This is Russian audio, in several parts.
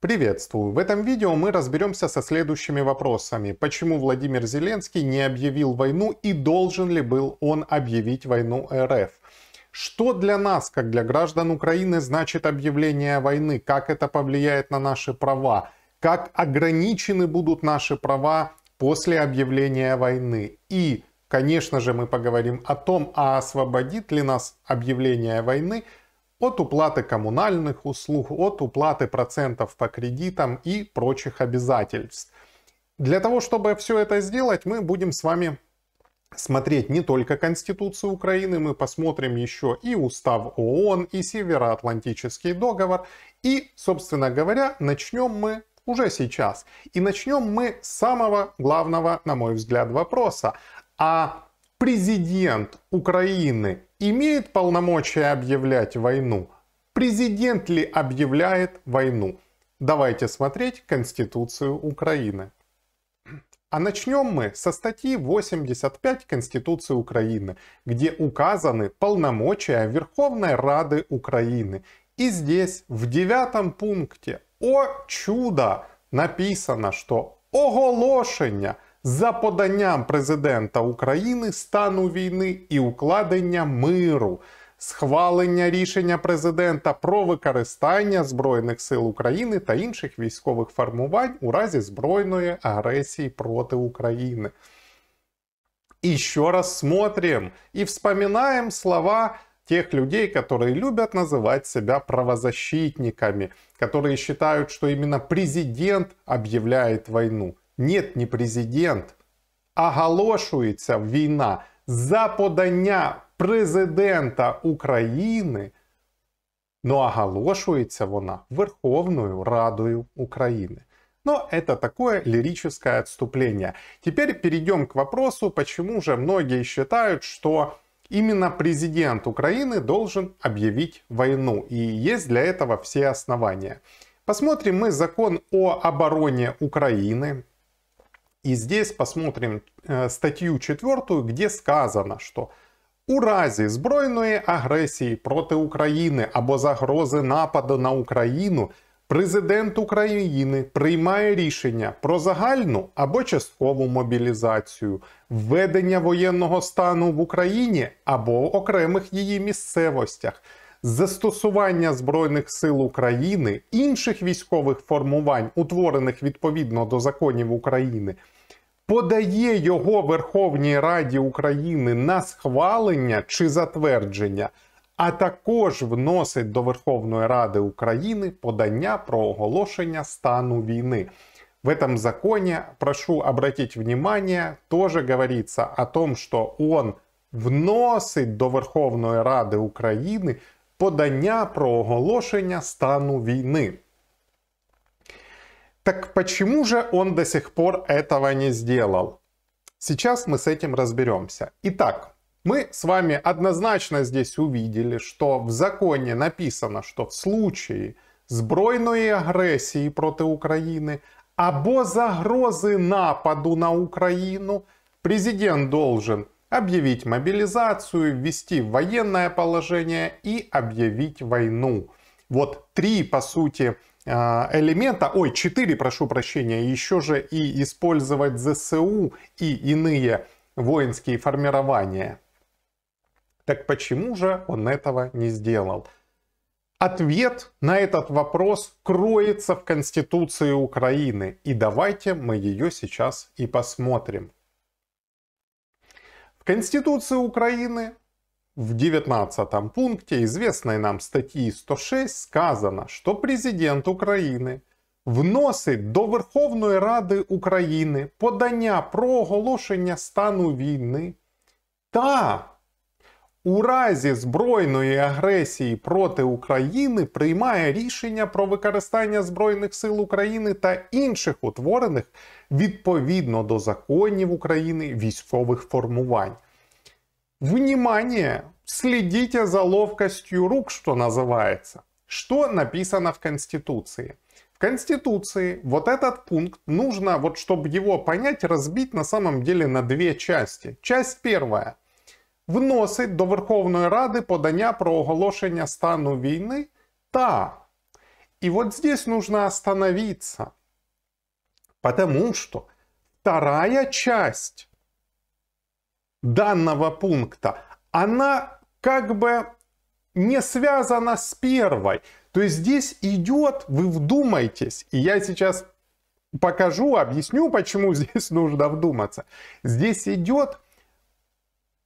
Приветствую! В этом видео мы разберемся со следующими вопросами. Почему Владимир Зеленский не объявил войну и должен ли был он объявить войну РФ? Что для нас, как для граждан Украины, значит объявление войны? Как это повлияет на наши права? Как ограничены будут наши права после объявления войны? И, конечно же, мы поговорим о том, а освободит ли нас объявление войны – от уплаты коммунальных услуг, от уплаты процентов по кредитам и прочих обязательств. Для того, чтобы все это сделать, мы будем с вами смотреть не только Конституцию Украины, мы посмотрим еще и Устав ООН, и Североатлантический договор. И, собственно говоря, начнем мы уже сейчас. И начнем мы с самого главного, на мой взгляд, вопроса. А президент Украины имеет полномочия объявлять войну? Президент ли объявляет войну? Давайте смотреть Конституцию Украины. А начнем мы со статьи 85 Конституции Украины, где указаны полномочия Верховной Рады Украины. И здесь в девятом пункте, о чудо, написано, что оголошення – за поданням президента України стану війни і укладення миру, схвалення рішення президента про використання Збройних сил України та інших військових формувань у разі збройної агресії проти України. И еще раз смотрим и вспоминаем слова тех людей, которые любят называть себя правозащитниками, которые считают, что именно президент объявляет войну. Нет, не президент. Оголошується війна за подання президента України. но оголошується вона Верховною Радою України. Но это такое лирическое отступление. Теперь перейдем к вопросу, почему же многие считают, что именно президент Украины должен объявить войну. И есть для этого все основания. Посмотрим мы закон о обороне Украины. И здесь посмотрим э, статью 4, где сказано, що у разі збройної агресії проти України або загрози нападу на Україну президент України приймає рішення про загальну або часткову мобілізацію, введення воєнного стану в Україні або окремих її місцевостях застосування Збройних сил України, інших військових формувань, утворених відповідно до законів України, подає його Верховній Раді України на схвалення чи затвердження, а також вносить до Верховної Ради України подання про оголошення стану війни. В этом законе, прошу обратить внимание, тоже говорится о том, что он вносит до Верховної Ради України подання про оголошення стану війны. Так почему же он до сих пор этого не сделал? Сейчас мы с этим разберемся. Итак, мы с вами однозначно здесь увидели, что в законе написано, что в случае сбройной агрессии против Украины, або загрозы нападу на Украину президент должен объявить мобилизацию, ввести военное положение и объявить войну. Вот три, по сути, э, элемента, ой, четыре, прошу прощения, еще же и использовать ЗСУ и иные воинские формирования. Так почему же он этого не сделал? Ответ на этот вопрос кроется в Конституции Украины, и давайте мы ее сейчас и посмотрим. В Конституции Украины в 19 пункте известной нам статьи 106 сказано, что президент України вносить до Верховної Ради України подання про оголошення стану війни та у разі збройної агресії проти України приймає рішення про використання Збройних сил України та інших утворених відповідно до законів України військових формувань. Внимание! Следите за ловкостью рук, что называется. Что написано в Конституции? В Конституции вот этот пункт нужно, вот чтобы его понять, разбить на самом деле на две части. Часть первая – вносить до Верховної Ради подання про оголошення стану війни та. И вот здесь нужно остановиться, потому что вторая часть данного пункта, она как бы не связана с первой. То есть здесь идет, вы вдумайтесь, и я сейчас покажу, объясню, почему здесь нужно вдуматься. Здесь идет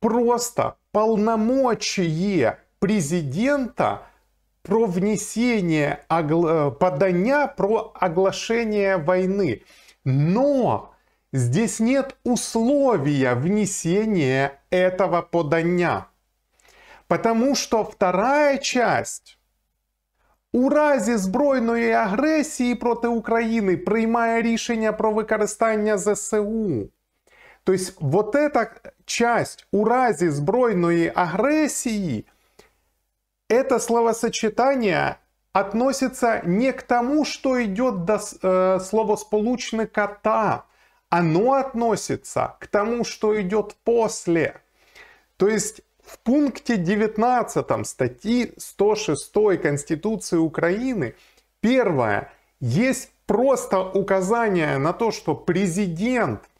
просто полномочие президента про внесение огла... Э, подания про оглашение войны. Но здесь нет условия внесения этого подания. Потому что вторая часть у разі збройної агресії проти України приймає рішення про використання ЗСУ. То есть вот эта часть у разі збройної агресії, это словосочетание относится не к тому, что идет до э, словосполучны кота, оно относится к тому, что идет после. То есть в пункте 19 статьи 106 Конституции Украины первое, есть просто указание на то, что президент –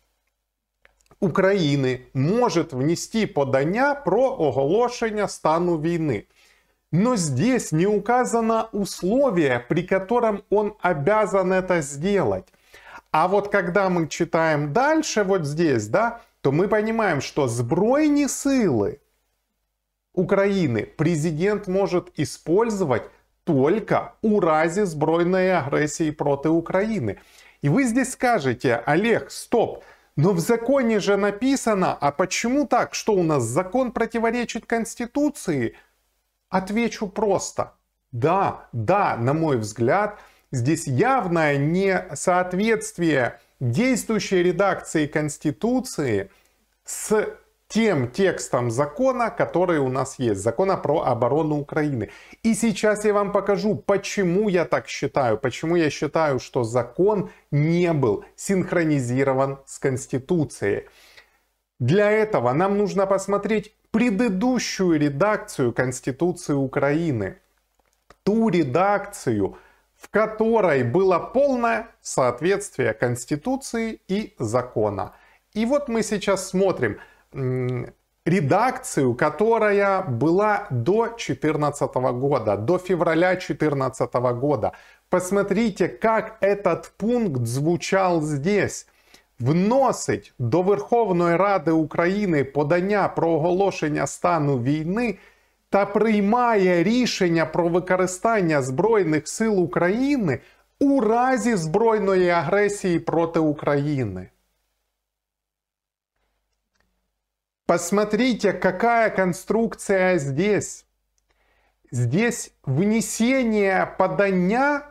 України може внести подання про оголошення стану війны. Но здесь не указано условие, при котором он обязан это сделать. А вот когда мы читаем дальше, вот здесь, да, то мы понимаем, что сбройные силы Украины президент может использовать только у разе сбройной агрессии против Украины. И вы здесь скажете, Олег, стоп, но в законе же написано, а почему так, что у нас закон противоречит Конституции? Отвечу просто. Да, да, на мой взгляд, здесь явное несоответствие действующей редакции Конституции с тем текстом закона, который у нас есть, закона про оборону Украины. И сейчас я вам покажу, почему я так считаю, почему я считаю, что закон не был синхронизирован с Конституцией. Для этого нам нужно посмотреть предыдущую редакцию Конституции Украины. Ту редакцию, в которой было полное соответствие Конституции и закона. И вот мы сейчас смотрим – редакцию, которая была до 2014 года, до февраля 2014 года. Посмотрите, как этот пункт звучал здесь. Вносить до Верховної Ради України подання про оголошення стану війни та приймає рішення про використання Збройних сил України у разі збройної агресії проти України. Посмотрите, какая конструкция здесь. Здесь внесение подання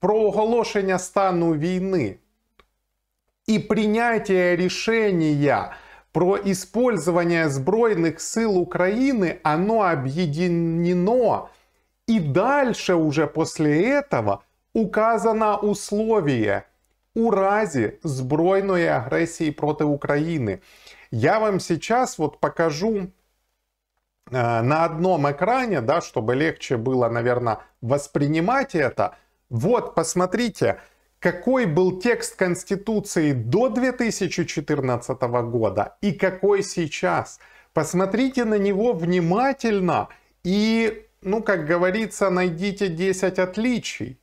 про оголошення стану війни и принятие решения про использование збройних сил Украины, оно объединено. И дальше уже после этого указано условие у разі збройної агресії проти України. Я вам сейчас вот покажу э, на одном экране, да, чтобы легче было, наверное, воспринимать это. Вот, посмотрите, какой был текст Конституции до 2014 года и какой сейчас. Посмотрите на него внимательно и, ну, как говорится, найдите 10 отличий.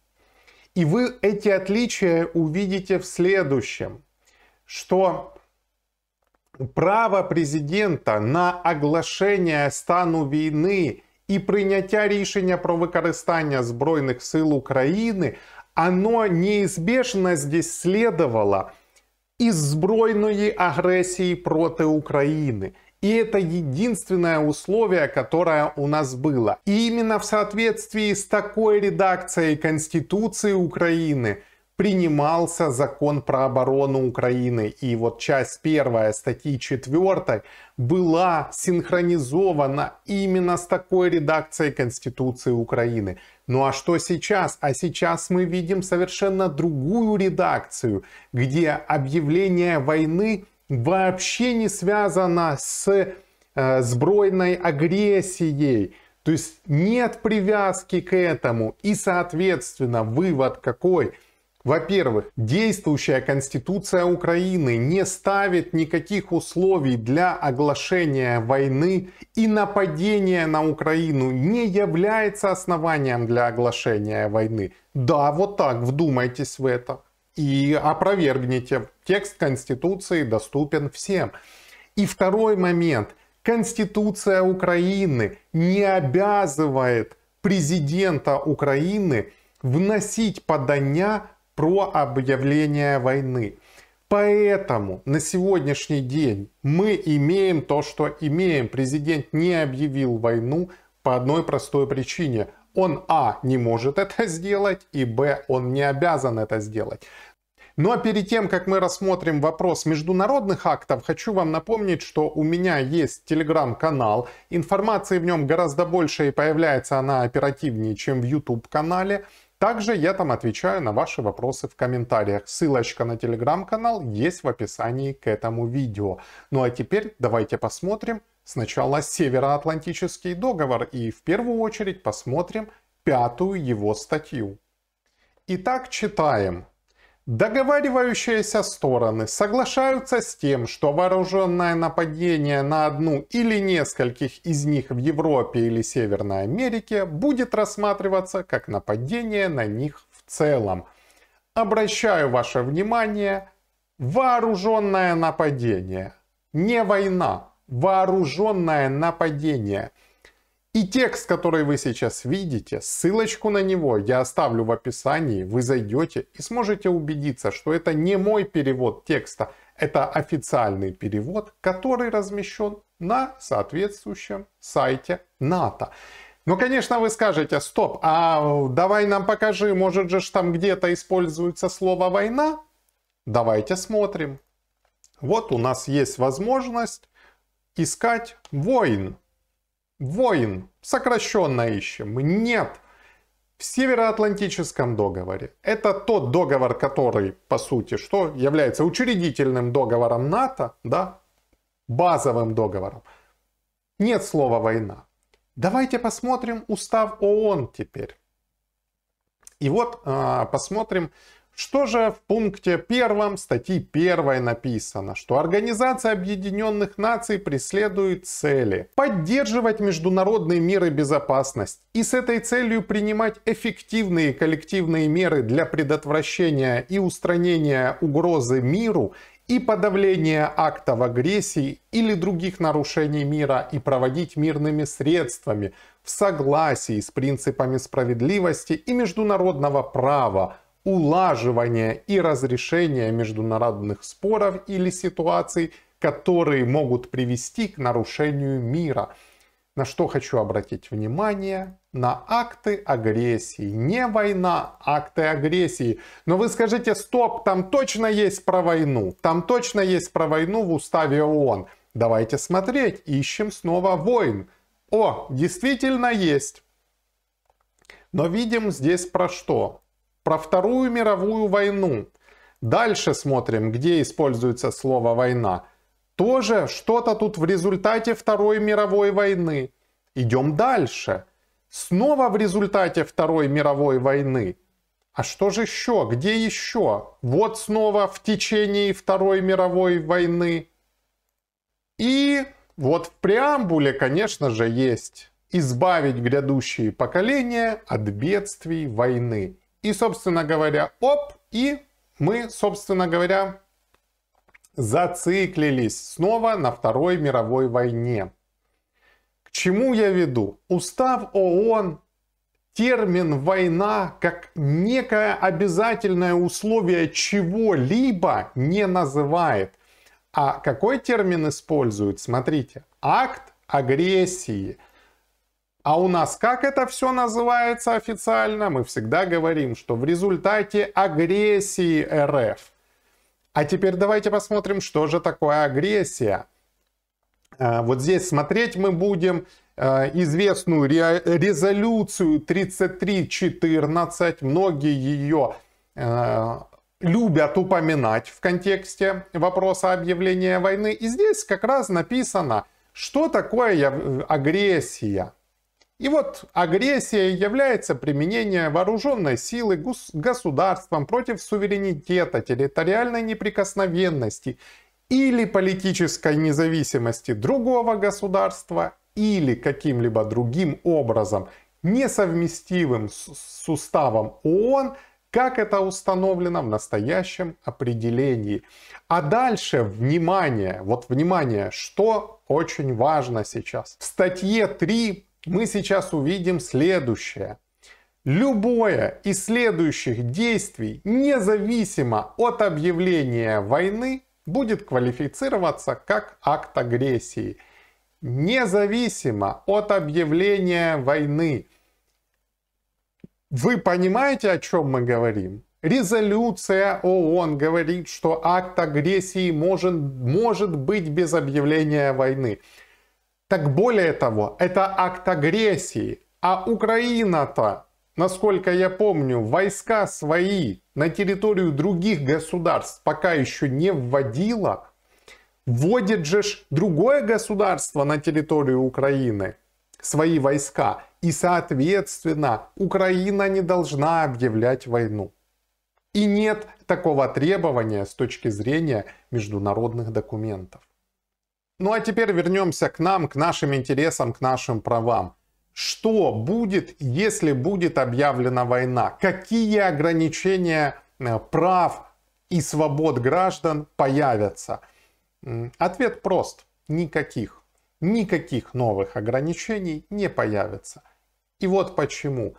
И вы эти отличия увидите в следующем, что право президента на оглашение стану війни і прийняття рішення про використання Збройних сил України, оно неізбежно здесь следовало из збройної агрессии проти України. И это единственное условие, которое у нас было. И именно в соответствии с такой редакцией Конституции Украины – принимался закон про оборону Украины. И вот часть первая статьи 4 была синхронизована именно с такой редакцией Конституции Украины. Ну а что сейчас? А сейчас мы видим совершенно другую редакцию, где объявление войны вообще не связано с э, сбройной агрессией. То есть нет привязки к этому. И, соответственно, вывод какой? Во-первых, действующая Конституция Украины не ставит никаких условий для оглашения войны и нападение на Украину не является основанием для оглашения войны. Да, вот так, вдумайтесь в это и опровергните. Текст Конституции доступен всем. И второй момент. Конституция Украины не обязывает президента Украины вносить подания про объявление войны. Поэтому на сегодняшний день мы имеем то, что имеем. Президент не объявил войну по одной простой причине. Он а. не может это сделать и б. он не обязан это сделать. Ну а перед тем, как мы рассмотрим вопрос международных актов, хочу вам напомнить, что у меня есть телеграм-канал. Информации в нем гораздо больше и появляется она оперативнее, чем в YouTube-канале. Также я там отвечаю на ваши вопросы в комментариях. Ссылочка на телеграм-канал есть в описании к этому видео. Ну а теперь давайте посмотрим сначала Североатлантический договор и в первую очередь посмотрим пятую его статью. Итак, читаем. Договаривающиеся стороны соглашаются с тем, что вооруженное нападение на одну или нескольких из них в Европе или Северной Америке будет рассматриваться как нападение на них в целом. Обращаю ваше внимание, вооруженное нападение, не война, вооруженное нападение – и текст, который вы сейчас видите, ссылочку на него я оставлю в описании, вы зайдете и сможете убедиться, что это не мой перевод текста, это официальный перевод, который размещен на соответствующем сайте НАТО. Ну, конечно, вы скажете, стоп, а давай нам покажи, может же там где-то используется слово «война»? Давайте смотрим. Вот у нас есть возможность искать «войн», Воин, сокращенно ищем. Нет. В Североатлантическом договоре. Это тот договор, который, по сути, что является учредительным договором НАТО, да, базовым договором. Нет слова «война». Давайте посмотрим устав ООН теперь. И вот э, посмотрим что же в пункте первом статьи первой написано? Что Организация Объединенных Наций преследует цели поддерживать международные меры безопасности и с этой целью принимать эффективные коллективные меры для предотвращения и устранения угрозы миру и подавления актов агрессии или других нарушений мира и проводить мирными средствами в согласии с принципами справедливости и международного права, улаживания и разрешения международных споров или ситуаций, которые могут привести к нарушению мира. На что хочу обратить внимание? На акты агрессии. Не война, а акты агрессии. Но вы скажите, стоп, там точно есть про войну. Там точно есть про войну в уставе ООН. Давайте смотреть, ищем снова войн. О, действительно есть. Но видим здесь про что? про Вторую мировую войну. Дальше смотрим, где используется слово «война». Тоже что-то тут в результате Второй мировой войны. Идем дальше. Снова в результате Второй мировой войны. А что же еще? Где еще? Вот снова в течение Второй мировой войны. И вот в преамбуле, конечно же, есть избавить грядущие поколения от бедствий войны. И, собственно говоря, оп, и мы, собственно говоря, зациклились снова на Второй мировой войне. К чему я веду? Устав ООН термин «война» как некое обязательное условие чего-либо не называет. А какой термин используют? Смотрите, акт агрессии – а у нас как это все называется официально? Мы всегда говорим, что в результате агрессии РФ. А теперь давайте посмотрим, что же такое агрессия. Э, вот здесь смотреть мы будем э, известную резолюцию 3314. Многие ее э, любят упоминать в контексте вопроса объявления войны. И здесь как раз написано, что такое агрессия. И вот агрессия является применение вооруженной силы государством против суверенитета, территориальной неприкосновенности или политической независимости другого государства или каким-либо другим образом, несовместивым с уставом ООН, как это установлено в настоящем определении. А дальше, внимание, вот внимание, что очень важно сейчас. В статье 3 мы сейчас увидим следующее. Любое из следующих действий, независимо от объявления войны, будет квалифицироваться как акт агрессии. Независимо от объявления войны. Вы понимаете, о чем мы говорим? Резолюция ООН говорит, что акт агрессии может, может быть без объявления войны. Так более того, это акт агрессии. А Украина-то, насколько я помню, войска свои на территорию других государств пока еще не вводила. Вводит же ж другое государство на территорию Украины свои войска. И, соответственно, Украина не должна объявлять войну. И нет такого требования с точки зрения международных документов. Ну а теперь вернемся к нам, к нашим интересам, к нашим правам. Что будет, если будет объявлена война? Какие ограничения э, прав и свобод граждан появятся? Ответ прост. Никаких. Никаких новых ограничений не появится. И вот почему.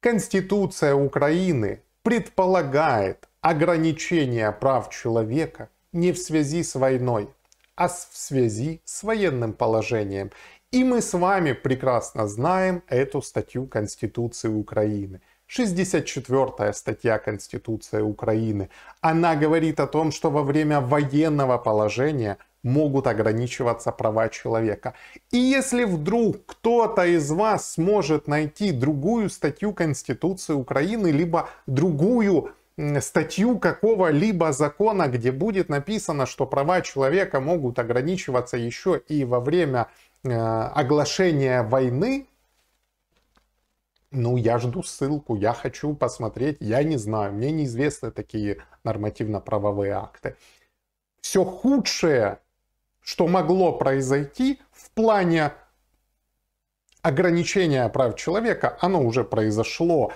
Конституция Украины предполагает ограничение прав человека не в связи с войной, а в связи с военным положением. И мы с вами прекрасно знаем эту статью Конституции Украины. 64 статья Конституции Украины. Она говорит о том, что во время военного положения могут ограничиваться права человека. И если вдруг кто-то из вас сможет найти другую статью Конституции Украины, либо другую статью какого-либо закона, где будет написано, что права человека могут ограничиваться еще и во время э, оглашения войны, ну, я жду ссылку, я хочу посмотреть, я не знаю, мне неизвестны такие нормативно-правовые акты. Все худшее, что могло произойти в плане ограничения прав человека, оно уже произошло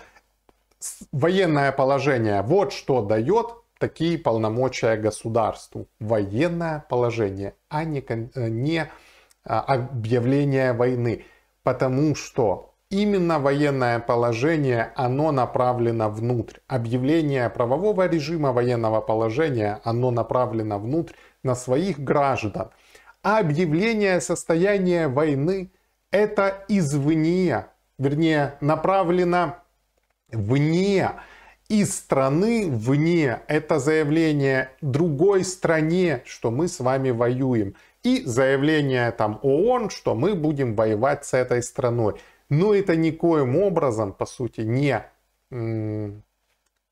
военное положение. Вот что дает такие полномочия государству. Военное положение, а не, э, не а, объявление войны. Потому что именно военное положение, оно направлено внутрь. Объявление правового режима военного положения, оно направлено внутрь на своих граждан. А объявление состояния войны, это извне, вернее, направлено вне из страны вне. Это заявление другой стране, что мы с вами воюем. И заявление там ООН, что мы будем воевать с этой страной. Но это никоим образом, по сути, не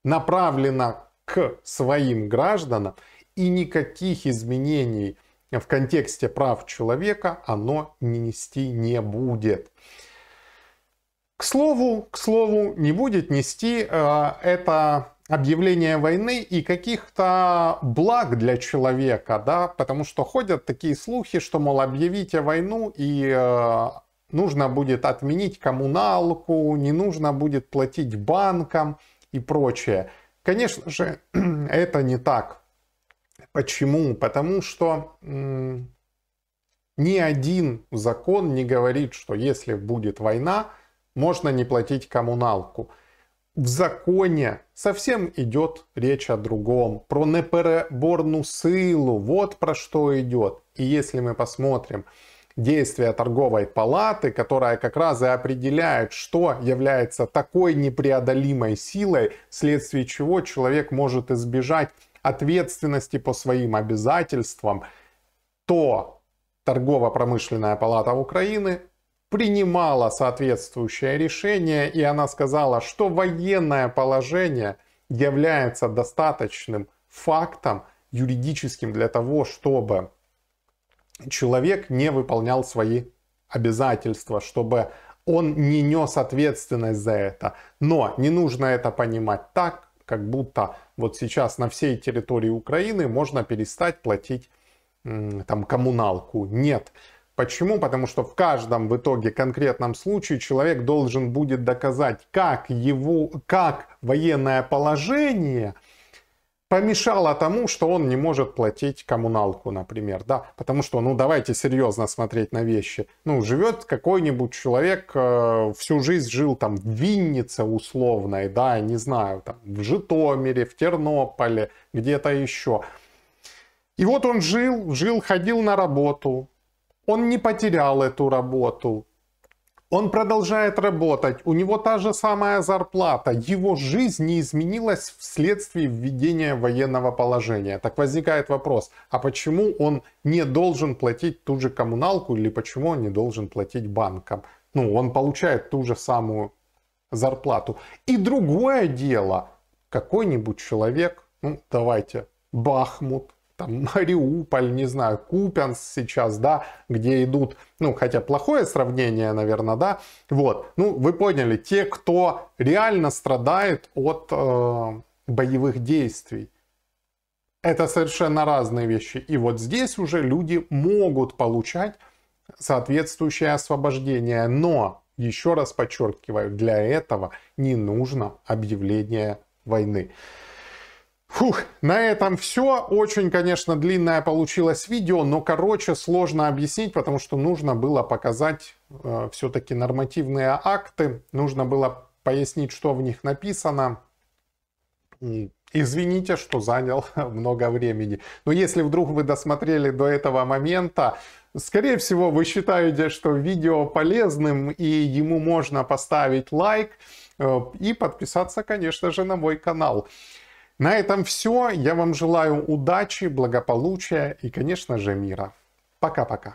направлено к своим гражданам. И никаких изменений в контексте прав человека оно не нести не будет. К слову, к слову, не будет нести э, это объявление войны и каких-то благ для человека, да, потому что ходят такие слухи, что, мол, объявите войну и э, нужно будет отменить коммуналку, не нужно будет платить банкам и прочее. Конечно же, это не так. Почему? Потому что ни один закон не говорит, что если будет война, можно не платить коммуналку. В законе совсем идет речь о другом, про непереборную силу, вот про что идет. И если мы посмотрим действия торговой палаты, которая как раз и определяет, что является такой непреодолимой силой, вследствие чего человек может избежать ответственности по своим обязательствам, то торгово-промышленная палата Украины принимала соответствующее решение, и она сказала, что военное положение является достаточным фактом юридическим для того, чтобы человек не выполнял свои обязательства, чтобы он не нес ответственность за это. Но не нужно это понимать так, как будто вот сейчас на всей территории Украины можно перестать платить там коммуналку. Нет. Почему? Потому что в каждом в итоге конкретном случае человек должен будет доказать, как его, как военное положение помешало тому, что он не может платить коммуналку, например, да, потому что, ну, давайте серьезно смотреть на вещи. Ну, живет какой-нибудь человек, э, всю жизнь жил там в Виннице условной, да, не знаю, там, в Житомире, в Тернополе, где-то еще. И вот он жил, жил, ходил на работу, он не потерял эту работу. Он продолжает работать, у него та же самая зарплата, его жизнь не изменилась вследствие введения военного положения. Так возникает вопрос, а почему он не должен платить ту же коммуналку или почему он не должен платить банкам? Ну, он получает ту же самую зарплату. И другое дело, какой-нибудь человек, ну давайте, Бахмут, там Мариуполь, не знаю, Купянс сейчас, да, где идут, ну, хотя плохое сравнение, наверное, да, вот, ну, вы поняли, те, кто реально страдает от э, боевых действий, это совершенно разные вещи. И вот здесь уже люди могут получать соответствующее освобождение, но, еще раз подчеркиваю, для этого не нужно объявление войны. Фух, на этом все. Очень, конечно, длинное получилось видео, но, короче, сложно объяснить, потому что нужно было показать э, все-таки нормативные акты, нужно было пояснить, что в них написано. Извините, что занял много времени. Но если вдруг вы досмотрели до этого момента, скорее всего, вы считаете, что видео полезным и ему можно поставить лайк э, и подписаться, конечно же, на мой канал. На этом все. Я вам желаю удачи, благополучия и, конечно же, мира. Пока-пока.